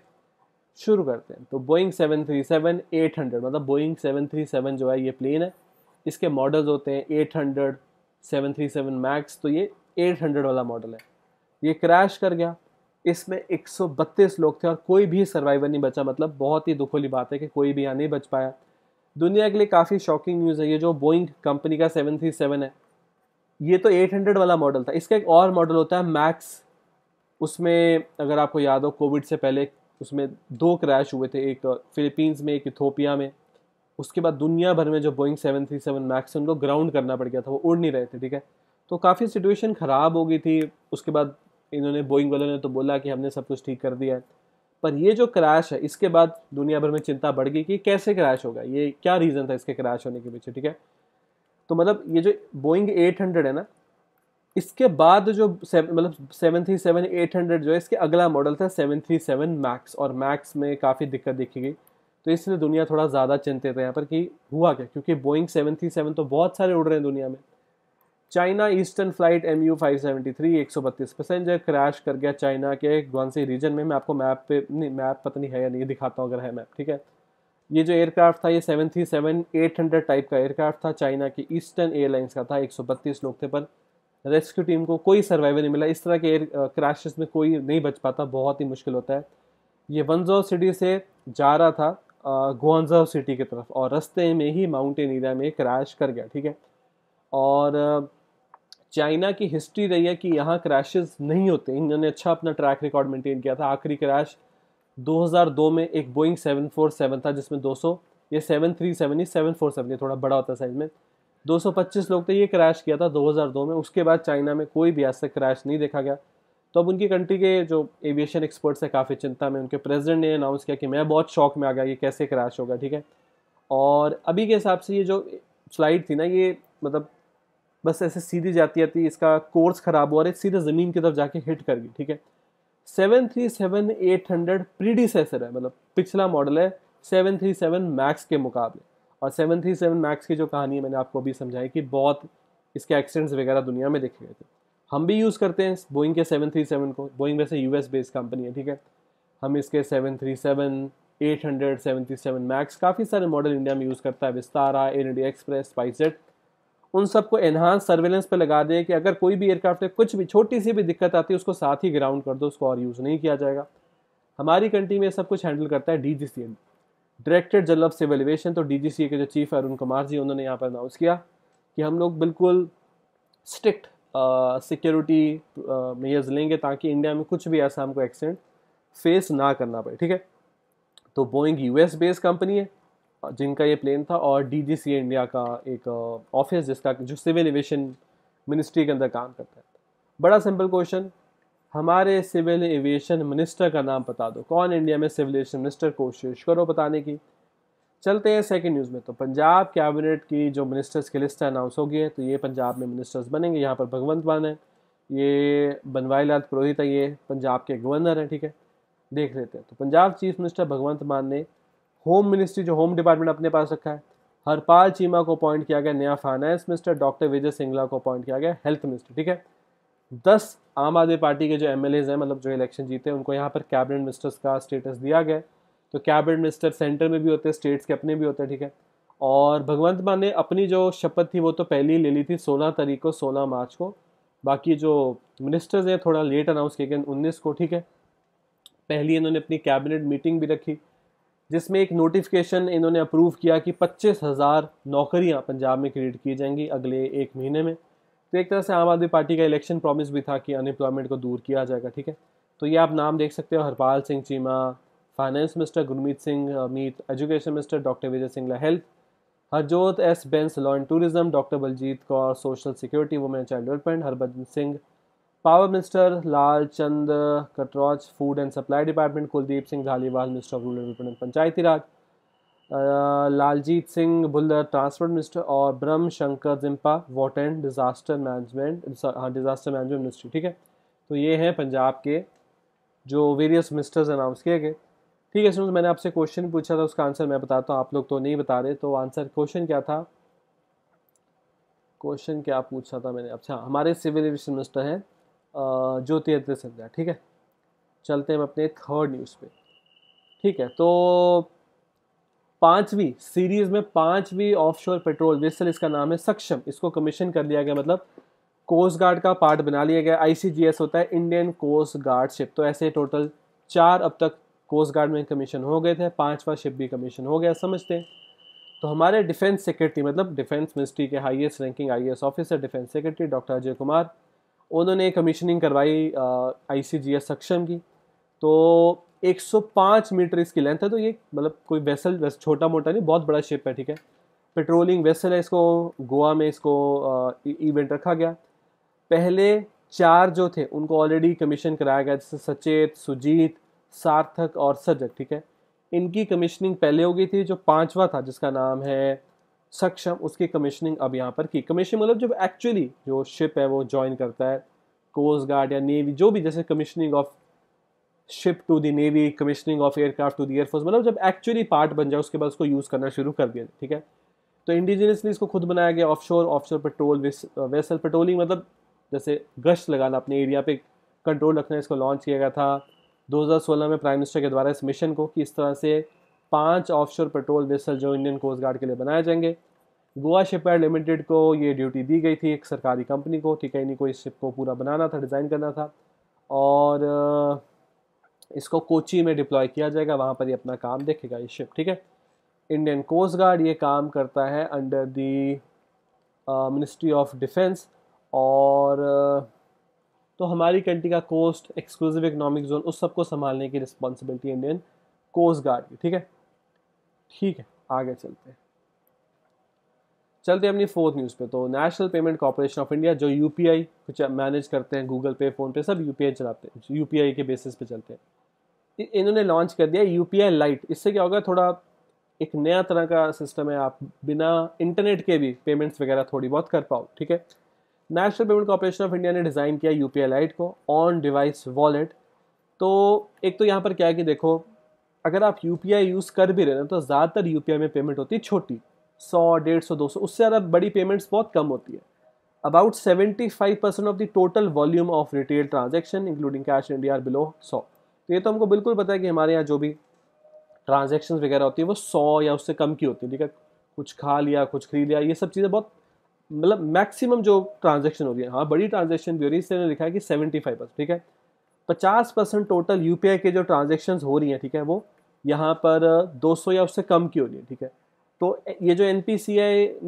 शुरू करते हैं तो बोइंग 737 800 मतलब बोइंग 737 जो है ये प्लेन है इसके मॉडल्स होते हैं 800 737 मैक्स तो ये 800 वाला मॉडल है ये क्रैश कर गया इसमें 132 लोग थे और कोई भी सर्वाइवर नहीं बचा मतलब बहुत ही दुख वाली बात है कि कोई भी यहाँ नहीं बच पाया दुनिया के लिए काफ़ी शॉकिंग न्यूज़ है ये जो बोइंग कंपनी का 737 है ये तो 800 वाला मॉडल था इसका एक और मॉडल होता है मैक्स उसमें अगर आपको याद हो कोविड से पहले उसमें दो क्रैश हुए थे एक फिलीपींस में एक इथोपिया में उसके बाद दुनिया भर में जो बोइंग 737 मैक्स उनको ग्राउंड करना पड़ गया था वो उड़ नहीं रहे थे ठीक है तो काफ़ी सिचुएशन ख़राब हो गई थी उसके बाद इन्होंने बोइंग वालों ने तो बोला कि हमने सब कुछ ठीक कर दिया है पर ये जो क्रैश है इसके बाद दुनिया भर में चिंता बढ़ गई कि कैसे क्रैश होगा ये क्या रीज़न था इसके क्रैश होने के पीछे ठीक है तो मतलब ये जो बोइंग 800 है ना इसके बाद जो मतलब seven three seven eight hundred जो है इसके अगला मॉडल था सेवन थ्री सेवन मैक्स और मैक्स में काफ़ी दिक्कत देखी गई तो इसलिए दुनिया थोड़ा ज़्यादा चिंतित है यहाँ पर कि हुआ क्या क्योंकि बोइंग सेवन थ्री सेवन तो बहुत सारे उड़ रहे हैं दुनिया में China eastern flight M U five seventy three एक सौ बत्तीस पैसेंजर क्रैश कर गया चाइना के ग्वानसी रीजन में मैं आपको मैप पे नहीं मैप पता नहीं है या नहीं दिखाता हूँ अगर है मैप ठीक है ये जो एयरक्राफ्ट था ये seven three seven eight hundred type का एयरक्राफ्ट था चाइना के ईस्टर्न एयरलाइंस का था एक सौ बत्तीस लोग थे पर रेस्क्यू टीम को कोई सर्वाइवर नहीं मिला इस तरह के एयर क्रैशेस में कोई नहीं बच पाता बहुत ही मुश्किल होता है ये वनजो सिटी से जा रहा था गुआनजो सिटी की तरफ और रस्ते में ही माउंटेन एरिया में क्रैश कर गया ठीक है और चाइना की हिस्ट्री रही है कि यहाँ क्रैशेज नहीं होते इन्होंने अच्छा अपना ट्रैक रिकॉर्ड मेंटेन किया था आखिरी क्रैश 2002 में एक बोइंग 747 था जिसमें 200 ये 737 ये 747 ये थोड़ा बड़ा होता साइज में 225 लोग थे ये क्रैश किया था 2002 में उसके बाद चाइना में कोई भी आज तक क्रैश नहीं देखा गया तो अब उनकी कंट्री के जो एविएशन एक्सपर्ट्स हैं काफ़ी चिंता में उनके प्रेसिडेंट ने अनाउंस किया कि मैं बहुत शौक में आ गया ये कैसे क्रैश होगा ठीक है और अभी के हिसाब से ये जो फ्लाइट थी ना ये मतलब बस ऐसे सीधी जाती आती इसका कोर्स ख़राब हुआ और सीधे ज़मीन की तरफ जाके हिट कर गई ठीक है seven three seven eight hundred predecessor है मतलब पिछला मॉडल है सेवन थ्री सेवन मैक्स के मुकाबले और सेवन थ्री सेवन मैक्स की जो कहानी है मैंने आपको अभी समझाई कि बहुत इसके एक्सीडेंट्स वगैरह दुनिया में देखे गए थे हम भी यूज़ करते हैं बोइंग के सेवन थ्री सेवन को बोइंग वैसे यू एस बेस्ड कंपनी है ठीक है हम इसके seven three seven eight hundred seven three seven max काफ़ी सारे मॉडल इंडिया में यूज़ करता है विस्तारा एयर इंडिया एक्सप्रेस स्पाइसेट उन सबको एनहांस सर्वेलेंस पे लगा दें कि अगर कोई भी एयरक्राफ्ट है कुछ भी छोटी सी भी दिक्कत आती है उसको साथ ही ग्राउंड कर दो उसको और यूज़ नहीं किया जाएगा हमारी कंट्री में सब कुछ हैंडल करता है D G C A director general of civil aviation तो डी जी सी ए के जो चीफ है अरुण कुमार जी उन्होंने यहाँ पर अनाउंस किया कि हम लोग बिल्कुल स्ट्रिक्ट सिक्योरिटी मेयर्स लेंगे ताकि इंडिया में कुछ भी ऐसा हमको एक्सीडेंट फेस ना करना पड़े ठीक है तो बोइंग यूएस बेस्ड कंपनी है जिनका ये प्लेन था और डीजीसी इंडिया का एक ऑफिस जिसका जो सिविल एविएशन मिनिस्ट्री के अंदर काम करता है बड़ा सिंपल क्वेश्चन हमारे सिविल एविएशन मिनिस्टर का नाम बता दो कौन इंडिया में सिविल एविएशन मिनिस्टर कोशिश करो बताने की चलते हैं सेकंड न्यूज़ में तो पंजाब कैबिनेट की जो मिनिस्टर्स की लिस्ट अनाउंस हो गई है तो ये पंजाब में मिनिस्टर्स बनेंगे यहाँ पर भगवंत मान है ये बनवारी लाल पुरोहित है ये पंजाब के गवर्नर हैं ठीक है देख लेते हैं तो पंजाब चीफ मिनिस्टर भगवंत मान ने होम मिनिस्ट्री जो होम डिपार्टमेंट अपने पास रखा है हरपाल चीमा को अपॉइंट किया गया नया finance minister doctor Vijay Singla को अपॉइंट किया गया हेल्थ मिनिस्टर ठीक है दस आम आदमी पार्टी के जो एम हैं मतलब जो इलेक्शन जीते उनको यहाँ पर कैबिनेट मिनिस्टर्स का स्टेटस दिया गया तो कैबिनेट मिनिस्टर सेंटर में भी होते हैं स्टेट्स के अपने भी होते हैं ठीक है और भगवंत मान ने अपनी जो शपथ थी वो तो पहले ही ले ली थी सोलह तारीख को सोलह मार्च को बाकी जो मिनिस्टर्स हैं थोड़ा लेट अनाउंस किए गए उन्नीस को ठीक है पहली इन्होंने अपनी कैबिनेट मीटिंग भी रखी जिसमें एक नोटिफिकेशन इन्होंने अप्रूव किया कि पच्चीस हज़ार नौकरियाँ पंजाब में क्रिएट की जाएंगी अगले एक महीने में तो एक तरह से आम आदमी पार्टी का इलेक्शन प्रॉमिस भी था कि अनएम्प्लॉयमेंट को दूर किया जाएगा ठीक है तो ये आप नाम देख सकते हो Harpal Singh Cheema finance minister Gurmeet Singh Meet education minister doctor Vijay Singh health Harjot S Bains law and tourism doctor Baljit Kaur social security women child development Harbhajan Singh power minister Lal Chand Kataruchak food and supply department Kuldeep Singh Dhaliwal minister of rural विपणन पंचायती राज लालजीत सिंह भुल्लर ट्रांसपोर्ट मिनिस्टर और Brahm Shankar Jimpa water and disaster management हाँ डिज़ास्टर मैनेजमेंट मिनिस्ट्री ठीक है तो ये हैं पंजाब के जो वेरियस मिनिस्टर्स अनाउंस किए गए ठीक है सुनो मैंने आपसे क्वेश्चन पूछा था उसका आंसर मैं बताता हूँ आप लोग तो नहीं बता रहे तो आंसर क्वेश्चन क्या था क्वेश्चन क्या पूछा था मैंने अच्छा हमारे सिविल एविएशन मिनिस्टर हैं ज्योति आदित्य सिंधिया ठीक है चलते हैं अपने थर्ड न्यूज़ पे ठीक है तो पांचवी सीरीज में पांचवी ऑफशोर पेट्रोल वेसल इसका नाम है सक्षम इसको कमीशन कर दिया गया मतलब कोस्ट गार्ड का पार्ट बना लिया गया आईसीजीएस होता है इंडियन कोस्ट गार्ड शिप तो ऐसे टोटल चार अब तक कोस्ट गार्ड में कमीशन हो गए थे पांचवा शिप भी कमीशन हो गया समझते हैं तो हमारे डिफेंस सेक्रेटरी मतलब डिफेंस मिनिस्ट्री के highest ranking IAS officer defence secretary doctor Ajay Kumar उन्होंने कमीशनिंग करवाई आई सी जी एस सक्षम की तो 105 मीटर इसकी लेंथ है तो ये मतलब कोई वेसल वेस छोटा मोटा नहीं बहुत बड़ा शिप है ठीक है पेट्रोलिंग वेसल है इसको गोवा में इसको इवेंट e, रखा गया पहले चार जो थे उनको ऑलरेडी कमीशन कराया गया जैसे सचेत सुजीत सार्थक और सजग ठीक है इनकी कमीशनिंग पहले हो गई थी जो पांचवा था जिसका नाम है सक्षम उसकी कमीशनिंग अब यहाँ पर की कमीशन मतलब जब एक्चुअली जो शिप है वो ज्वाइन करता है कोस्ट गार्ड या नेवी जो भी जैसे commissioning of ship to the navy commissioning of aircraft to the air force मतलब जब एक्चुअली पार्ट बन जाए उसके बाद उसको यूज़ करना शुरू कर दिया ठीक है तो इंडिजिनियसली इसको खुद बनाया गया ऑफ शोर ऑफ शोर पेट्रोल वेसल पेट्रोलिंग मतलब जैसे गश्त लगाना अपने एरिया पे कंट्रोल रखना इसको लॉन्च किया गया था 2016 में प्राइम मिनिस्टर के द्वारा इस मिशन को कि इस तरह से पांच ऑफशोर पेट्रोल वेसल जो इंडियन कोस्ट गार्ड के लिए बनाए जाएंगे गोवा शिपयार्ड लिमिटेड को ये ड्यूटी दी गई थी एक सरकारी कंपनी को ठीक है नहीं कोई इस शिप को पूरा बनाना था डिज़ाइन करना था और इसको कोची में डिप्लॉय किया जाएगा वहाँ पर ये अपना काम देखेगा ये शिप ठीक है इंडियन कोस्ट गार्ड ये काम करता है under the ministry of defence और तो हमारी कंट्री का कोस्ट एक्सक्लूसिव इकोनॉमिक जोन उस सबको संभालने की रिस्पॉन्सिबिलिटी इंडियन कोस्ट गार्ड की ठीक है ठीक है आगे चलते हैं चलते हैं अपनी फोर्थ न्यूज़ पे तो national payment corporation of India जो यू कुछ मैनेज करते हैं गूगल पे फोन पे सब यू चलाते हैं यू के बेसिस पे चलते हैं इन्होंने लॉन्च कर दिया यू लाइट इससे क्या होगा थोड़ा एक नया तरह का सिस्टम है आप बिना इंटरनेट के भी पेमेंट्स वगैरह थोड़ी बहुत कर पाओ ठीक है national payment corporation of India ने डिज़ाइन किया यू लाइट को ऑन डिवाइस वॉलेट तो एक तो यहाँ पर क्या है कि देखो अगर आप यू यूज़ कर भी रहे हैं तो ज़्यादातर यू में पेमेंट होती है छोटी सौ डेढ़ सौ दो सौ उससे ज़्यादा बड़ी पेमेंट्स बहुत कम होती है about seventy five percent of the total volume of retail transaction including cash India are below सौ तो ये तो हमको बिल्कुल पता है कि हमारे यहाँ जो भी ट्रांजेक्शन वगैरह होती है वो सौ या उससे कम की होती है ठीक है कुछ खा लिया कुछ खरीद लिया ये सब चीज़ें बहुत मतलब मैक्सिमम जो ट्रांजेक्शन हो रही है हाँ बड़ी ट्रांजेक्शन भी हो रही है इसलिए लिखा है कि सेवेंटी फाइव परसेंट ठीक है 50 परसेंट टोटल यू के जो ट्रांजेक्शन हो रही हैं ठीक है वो यहाँ पर 200 या उससे कम की हो रही है ठीक है तो ये जो एन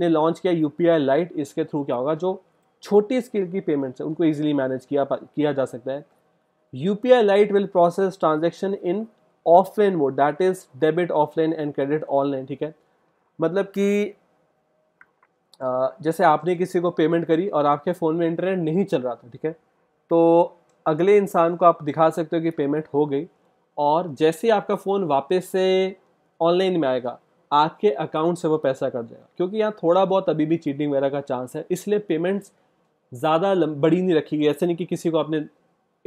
ने लॉन्च किया यू पी लाइट इसके थ्रू क्या होगा जो छोटी स्केल की पेमेंट्स है उनको ईजिली मैनेज किया किया जा सकता है U P I lite will process transaction in offline mode that is debit offline and credit online ठीक है मतलब कि जैसे आपने किसी को पेमेंट करी और आपके फ़ोन में इंटरनेट नहीं चल रहा था ठीक है तो अगले इंसान को आप दिखा सकते हो कि पेमेंट हो गई और जैसे ही आपका फ़ोन वापस से ऑनलाइन में आएगा आपके अकाउंट से वो पैसा कट जाएगा क्योंकि यहाँ थोड़ा बहुत अभी भी चीटिंग वगैरह का चांस है इसलिए पेमेंट्स ज़्यादा बड़ी नहीं रखी गई ऐसे नहीं कि किसी को आपने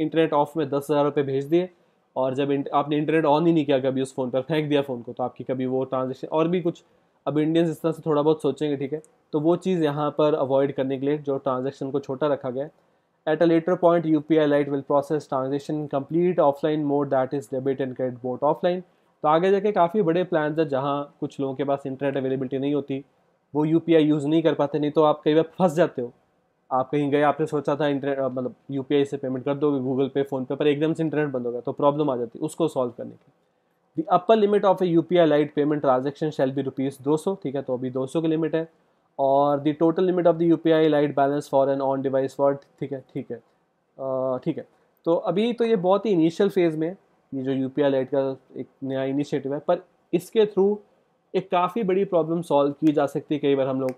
इंटरनेट ऑफ में दस हज़ार रुपये भेज दिए और जब इंट, आपने इंटरनेट ऑन ही नहीं किया कभी उस फ़ोन पर फेंक दिया फ़ोन को तो आपकी कभी वो ट्रांजेक्शन और भी कुछ अब इंडियंस इस तरह से थोड़ा बहुत सोचेंगे ठीक है तो वो चीज़ यहाँ पर अवॉइड करने के लिए जो ट्रांजेक्शन को छोटा रखा गया है At a later point, UPI Lite will process transaction in complete offline mode that is debit and credit both offline. तो आगे जाके काफ़ी बड़े प्लान है जहाँ कुछ लोगों के पास इंटरनेट अवेलेबिलिटी नहीं होती वो यू यूज़ नहीं कर पाते नहीं तो आप कई बार फंस जाते हो आप कहीं गए आपने सोचा था इंटरनेट मतलब यू से पेमेंट कर दोगे गूगल पे फ़ोनपे पर एकदम से इंटरनेट बंद हो गया तो प्रॉब्लम आ जाती है उसको सॉल्व करने की the upper limit of a U P I lite payment transaction shall be rupees दो सौ ठीक है तो अभी दो सौ की लिमिट है और the total limit of the U P I lite balance for an on device for ठीक है ठीक है ठीक है तो अभी तो ये बहुत ही इनिशियल फेज़ में ये जो यू पी आई लाइट का एक नया इनिशिएटिव है पर इसके थ्रू एक काफ़ी बड़ी प्रॉब्लम सॉल्व की जा सकती है कई बार हम लोग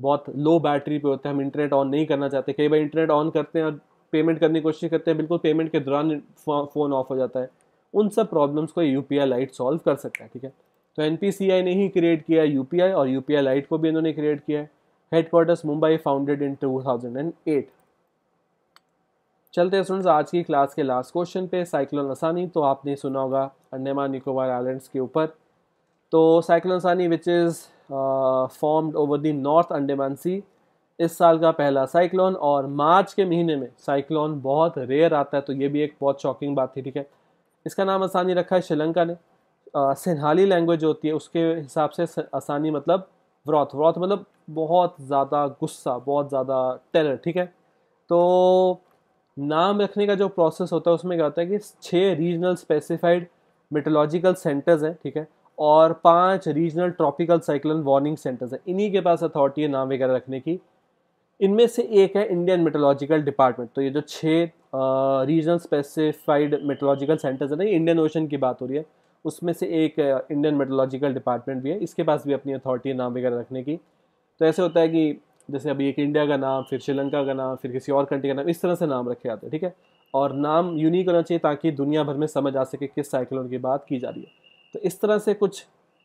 बहुत लो बैटरी पे होते हैं हम इंटरनेट ऑन नहीं करना चाहते कई बार इंटरनेट ऑन करते हैं और पेमेंट करने की कोशिश करते हैं बिल्कुल पेमेंट के दौरान फ़ोन ऑफ हो जाता है उन सब प्रॉब्लम्स को U P I lite solve कर सकता है ठीक है तो एन ने ही क्रिएट किया यू और यू लाइट को भी इन्होंने क्रिएट किया है हेडक्वार्टर्स मुंबई फाउंडेड इन 2008 चलते हैं स्टूडेंट्स आज की क्लास के लास्ट क्वेश्चन पे साइक्लोन असानी तो आपने सुना होगा अंडमान निकोबार आइलैंड्स के ऊपर तो cyclone Asani which is formed over the north Andaman sea इस साल का पहला साइक्लोन और मार्च के महीने में साइक्लोन बहुत रेयर आता है तो ये भी एक बहुत शॉकिंग बात थी ठीक है इसका नाम आसानी रखा है श्रीलंका ने सिन्हाली लैंग्वेज होती है उसके हिसाब से आसानी मतलब व्रॉथ व्रॉथ मतलब बहुत ज़्यादा गुस्सा बहुत ज़्यादा टेरर ठीक है तो नाम रखने का जो प्रोसेस होता है उसमें क्या होता है कि छः रीजनल स्पेसिफाइड मेटोलॉजिकल सेंटर्स हैं ठीक है और पांच regional tropical cyclone warning centres हैं इन्हीं के पास अथॉरिटी है नाम वगैरह रखने की इनमें से एक है इंडियन मेटोलॉजिकल डिपार्टमेंट तो ये जो छः रीजनल स्पेसिफाइड मेटोलॉजिकल सेंटर्स हैं ना ये इंडियन ओशन की बात हो रही है उसमें से एक इंडियन मेट्रोलॉजिकल डिपार्टमेंट भी है इसके पास भी अपनी अथॉरिटी है नाम वगैरह रखने की तो ऐसे होता है कि जैसे अभी एक इंडिया का नाम फिर श्रीलंका का नाम फिर किसी और कंट्री का नाम इस तरह से नाम रखे जाते हैं ठीक है और नाम यूनिक होना चाहिए ताकि दुनिया भर में समझ आ सके किस साइक्लोन की बात की जा रही है तो इस तरह से कुछ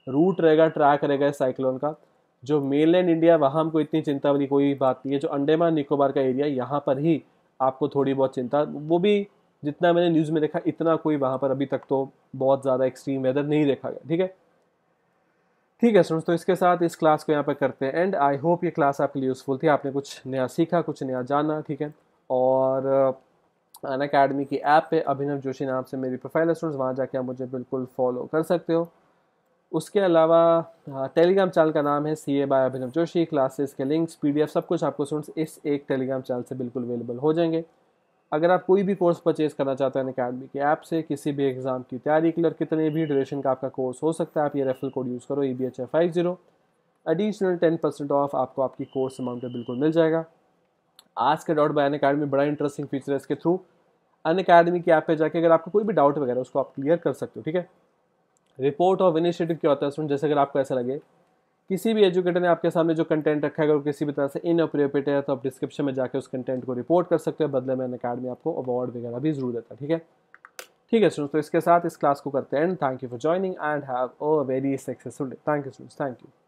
रूट रहेगा ट्रैक रहेगा इस साइक्लोन का जो मेन लैंड इंडिया वहाँ हमको इतनी चिंता वाली कोई बात नहीं है जो अंडेमान निकोबार का एरिया यहाँ पर ही आपको थोड़ी बहुत चिंता वो भी जितना मैंने न्यूज़ में देखा इतना कोई वहाँ पर अभी तक तो बहुत ज़्यादा एक्सट्रीम वेदर नहीं देखा गया ठीक है ठीक है स्टूडेंट्स तो इसके साथ इस क्लास को यहाँ पर करते हैं एंड आई होप ये क्लास आपके लिए यूज़फुल थी आपने कुछ नया सीखा कुछ नया जाना ठीक है और अन uh, अकेडमी की ऐप पे अभिनव जोशी नाम से मेरी प्रोफाइल है स्टूडेंट्स वहाँ जाके आप मुझे बिल्कुल फॉलो कर सकते हो उसके अलावा टेलीग्राम uh, चैनल का नाम है C A by Abhinav Joshi classes के लिंक्स एफ सब कुछ आपको स्टूडेंट्स इस एक टेलीग्राम चैनल से बिल्कुल अवेलेबल हो जाएंगे अगर आप कोई भी कोर्स परचेज करना चाहते हैं अकेडमी के ऐप से किसी भी एग्ज़ाम की तैयारी के लिए कितने भी ड्यूरेशन का आपका कोर्स हो सकता है आप ये रेफरल कोड यूज़ करो E B H F five zero additional ten percent off आपको आपकी कोर्स अमाउंट पे बिल्कुल मिल जाएगा आज का डॉट बाय अन अकेडमी बड़ा इंटरेस्टिंग फीचर है इसके थ्रू अन अकेडमी की ऐप पर जाके अगर आपको कोई भी डाउट वगैरह उसको आप क्लियर कर सकते हो ठीक है रिपोर्ट ऑफ इनिशिएटिव क्या होता है उसमें जैसे अगर आपको ऐसा लगे किसी भी एजुकेटर ने आपके सामने जो कंटेंट रखा है अगर किसी भी तरह से इन अप्रोप्रिएट है तो आप डिस्क्रिप्शन में जाकर उस कंटेंट को रिपोर्ट कर सकते हैं बदले में अकेडमी आपको अवार्ड वगैरह भी जरूर देता है ठीक है ठीक है स्टूडेंट्स तो इसके साथ इस क्लास को करते हैं and thank you for joining and have a very successful day thank you students thank you